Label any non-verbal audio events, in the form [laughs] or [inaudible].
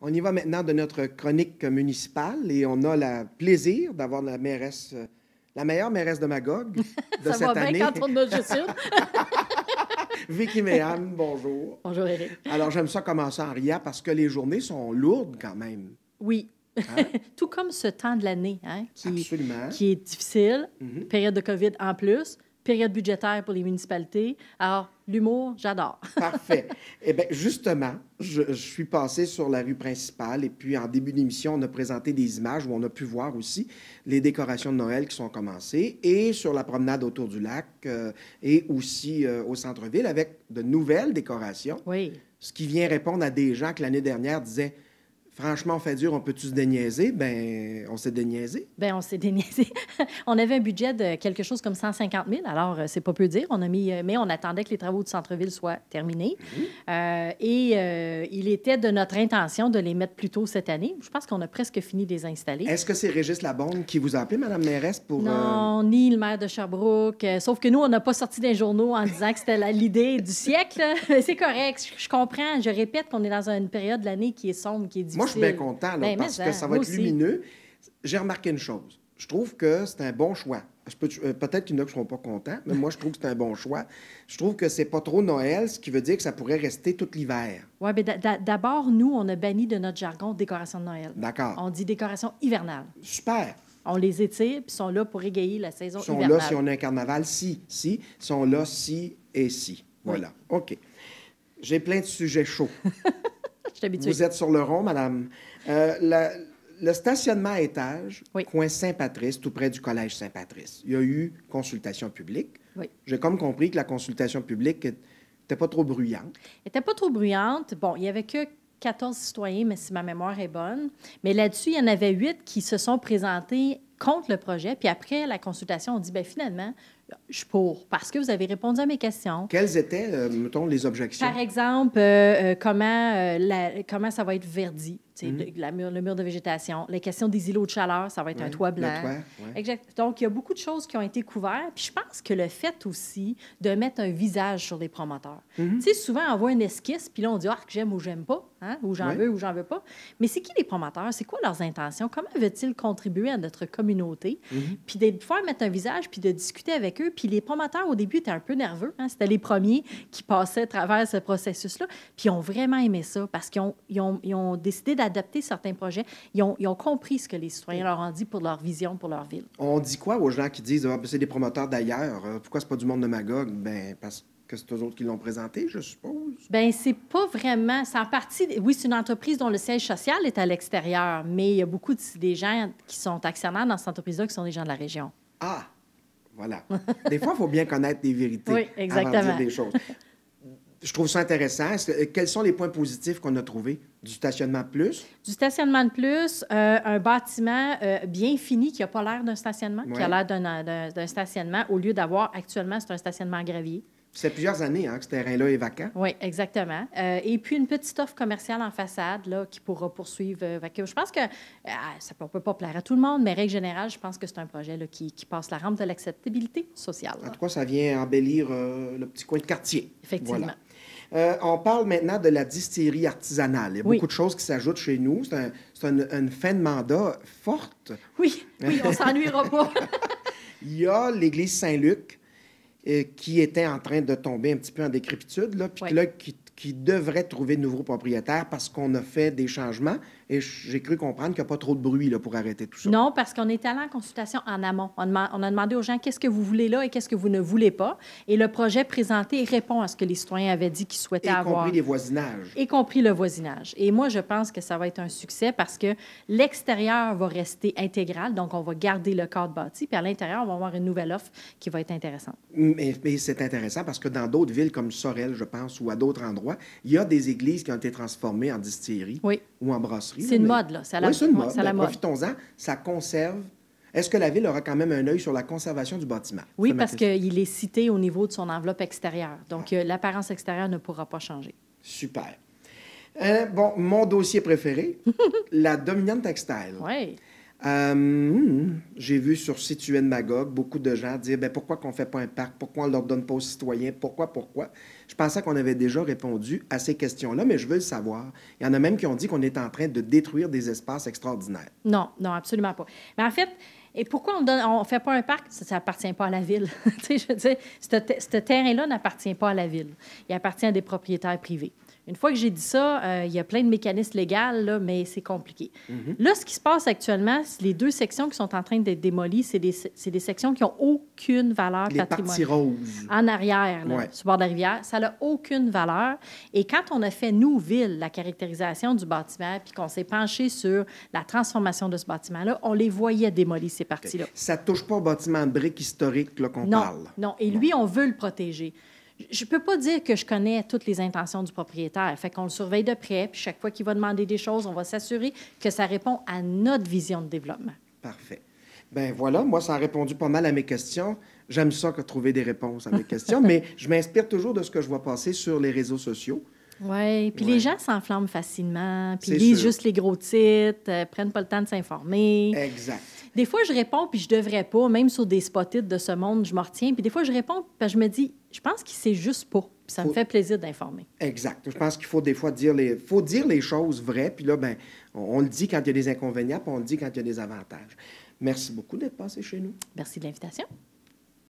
On y va maintenant de notre chronique municipale et on a le plaisir d'avoir la mairesse, euh, la meilleure mairesse [laughs] de Magog de Ça va quand on [laughs] [laughs] Vicky bonjour. Bonjour, Eric. Alors, j'aime ça commencer en riant parce que les journées sont lourdes quand même. Oui. Hein? Tout comme ce temps de l'année hein, qui, qui est difficile, mhm. période de COVID en plus période budgétaire pour les municipalités. Alors, l'humour, j'adore. [laughs] Parfait. Eh bien, justement, je, suis passé sur la rue principale et puis en début d'émission, on a présenté des images où on a pu voir aussi les décorations de Noël qui sont commencées et sur la promenade autour du lac euh, et aussi euh, au centre-ville avec de nouvelles décorations. Oui. Ce qui vient répondre à des gens que l'année dernière disaient – Franchement, on fait dur, on peut-tu se déniaiser? Ben, on s'est déniaisé. Ben, on s'est [laughs] déniaisé. on avait un budget de quelque chose comme 150 000, alors euh, c'est pas peu dire. On a mis, euh, mais on attendait que les travaux du centre-ville soient terminés. Mhm. Euh, et il était de notre intention de les mettre plus tôt cette année. Je pense qu'on a presque fini de les installer. Est-ce que c'est Régis Labonde qui vous a appelé, Madame mairesse, pour... Non, ni le maire de Sherbrooke. sauf que nous, on n'a pas sorti des journaux en disant que c'était l'idée du siècle. [laughs] c'est correct. Je, comprends. Je répète qu'on est dans une période de l'année qui est sombre, qui est difficile je suis bien content, ben, parce que ça va être lumineux. J'ai remarqué une chose. Je trouve que c'est un bon choix. Euh, peut-être qu'il y en a qui ne seront pas contents, mais moi, je trouve que c'est un bon choix. Je trouve que c'est pas trop Noël, ce qui veut dire que ça pourrait rester tout l'hiver. Oui, mais ben, d'abord, nous, on a banni de notre jargon décoration de Noël. D'accord. On dit décoration hivernale. Super. On les étire, puis sont là pour égayer la saison hivernale. sont là si on a un carnaval, si, si. sont là si et si. Voilà. OK. J'ai plein de sujets chauds. [laughs] Vous êtes sur le rond, madame. Euh, le stationnement à étage, coin Saint-Patrice, tout près du collège Saint-Patrice. Il y a eu consultation publique. Oui. J'ai comme compris que la consultation publique n'était pas trop bruyante. n'était pas trop bruyante. Bon, il y avait que 14 citoyens, mais si ma mémoire est bonne. Mais là-dessus, il y en avait huit qui se sont présentés contre le projet. Puis après la consultation, on dit, ben finalement, je suis pour, parce que vous avez répondu à mes questions. Quelles étaient, euh, mettons, les objections? Par exemple, euh, euh, comment, comment ça va être verdi, mhm. le, mur, de végétation, la question des îlots de chaleur, ça va être un toit blanc. exact. Donc, il y a beaucoup de choses qui ont été couvertes. Puis je pense que le fait aussi de mettre un visage sur les promoteurs. Mhm. Tu sais, souvent, on voit une esquisse, puis là, on dit « Ah, j'aime ou j'aime pas » hein, ou j'en veux ou j'en veux pas. Mais c'est qui les promoteurs? C'est quoi leurs intentions? Comment veulent-ils contribuer à notre communauté? Mhm. Puis de pouvoir mettre un visage, puis de discuter avec eux. Puis les promoteurs, au début, étaient un peu nerveux. Hein. C'était les premiers qui passaient à travers ce processus-là. Puis ils ont vraiment aimé ça parce qu'ils ont, décidé d'adapter certains projets. Ils ont, compris ce que les citoyens leur ont dit pour leur vision, pour leur ville. On dit quoi aux gens qui disent ah, ben, c'est des promoteurs d'ailleurs? Euh, pourquoi c'est pas du monde de Magog? Ben, parce que que c'est eux autres qui l'ont présenté, je suppose? Bien, c'est pas vraiment. C'est en partie. Oui, c'est une entreprise dont le siège social est à l'extérieur, mais il y a beaucoup de, des gens qui sont actionnaires dans cette entreprise-là qui sont des gens de la région. Ah, voilà. des fois, il faut bien connaître des vérités avant de dire des choses. Je trouve ça intéressant. Quels sont les points positifs qu'on a trouvés du stationnement de plus? Du stationnement de plus, euh, un bâtiment euh, bien fini qui n'a pas l'air d'un stationnement, qui a l'air d'un stationnement au lieu d'avoir actuellement, c'est un stationnement gravier. C'est plusieurs années hein, que ce terrain-là est vacant. Oui, exactement. Euh, et puis une petite offre commerciale en façade là, qui pourra poursuivre. Euh, je pense que ah, ça ne peut, pas plaire à tout le monde, mais règle générale, je pense que c'est un projet qui, passe la rampe de l'acceptabilité sociale. En tout cas, ça vient embellir euh, le petit coin de quartier. Effectivement. on parle maintenant de la distillerie artisanale. Il y a beaucoup de choses qui s'ajoutent chez nous. C'est un, une, fin de mandat forte. Oui, oui on s'ennuiera pas. [laughs] Il y a l'église Saint-Luc qui était en train de tomber un petit peu en décrépitude, là, puis là, qui qui devrait trouver de nouveaux propriétaires parce qu'on a fait des changements. Et j'ai cru comprendre qu'il n'y a pas trop de bruit là, pour arrêter tout ça. Non, parce qu'on est allé en consultation en amont. On, on a demandé aux gens qu'est-ce que vous voulez là et qu'est-ce que vous ne voulez pas. Et le projet présenté répond à ce que les citoyens avaient dit qu'ils souhaitaient avoir. Y compris les voisinages. Y compris le voisinage. Et moi, je pense que ça va être un succès parce que l'extérieur va rester intégral. Donc, on va garder le cadre bâti. Puis à l'intérieur, on va avoir une nouvelle offre qui va être intéressante. Mais, c'est intéressant parce que dans d'autres villes comme Sorel, je pense, ou à d'autres endroits, il y a des églises qui ont été transformées en distillerie ou en brasserie. C'est une mode, là. Ça oui, c'est une mode. Profitons-en. Ça conserve est-ce que la Ville aura quand même un œil sur la conservation du bâtiment? Oui, parce qu'il est cité au niveau de son enveloppe extérieure. Donc, ah. euh, l'apparence extérieure ne pourra pas changer. Super. Euh, bon, mon dossier préféré, [laughs] la dominante textile. Oui. Euh, hmm, j'ai vu sur Situé de Magog beaucoup de gens dire ben, pourquoi qu'on ne fait pas un parc, pourquoi on ne leur donne pas aux citoyens, pourquoi, pourquoi. Je pensais qu'on avait déjà répondu à ces questions-là, mais je veux le savoir. Il y en a même qui ont dit qu'on est en train de détruire des espaces extraordinaires. Non, non, absolument pas. Mais en fait, et pourquoi on ne fait pas un parc? Ça n'appartient pas à la ville. [laughs] je veux dire, ce terrain-là n'appartient pas à la ville. Il appartient à des propriétaires privés. Une fois que j'ai dit ça, euh, il y a plein de mécanismes légaux, là, mais c'est compliqué. Mhm. Là, ce qui se passe actuellement, les deux sections qui sont en train d'être démolies, c'est des, sections qui n'ont aucune valeur les patrimoniale. Roses. En arrière, là, sur bord de la rivière, ça n'a aucune valeur. Et quand on a fait, nous, Ville, la caractérisation du bâtiment, puis qu'on s'est penché sur la transformation de ce bâtiment-là, on les voyait démolir, ces parties-là. Ça Ça touche pas au bâtiment de briques historique qu'on parle. Non, et lui, on veut le protéger je ne peux pas dire que je connais toutes les intentions du propriétaire. Fait qu'on le surveille de près, puis chaque fois qu'il va demander des choses, on va s'assurer que ça répond à notre vision de développement. Parfait. Ben voilà, moi, ça a répondu pas mal à mes questions. J'aime ça que trouver des réponses à mes [laughs] questions, mais je m'inspire toujours de ce que je vois passer sur les réseaux sociaux. Oui, puis les gens s'enflamment facilement, puis lisent juste les gros titres, euh, prennent pas le temps de s'informer. Exact. Des fois, je réponds, puis je devrais pas, même sur des spot-it de ce monde, je m'en retiens. Puis des fois, je réponds, puis je me dis, je pense qu'il c'est juste pas. ça me fait plaisir d'informer. Exact. Je pense qu'il faut des fois dire les, faut dire les choses vraies. Puis là, ben, on, le dit quand il y a des inconvénients, puis on le dit quand il y a des avantages. Merci beaucoup d'être passé chez nous. Merci de l'invitation.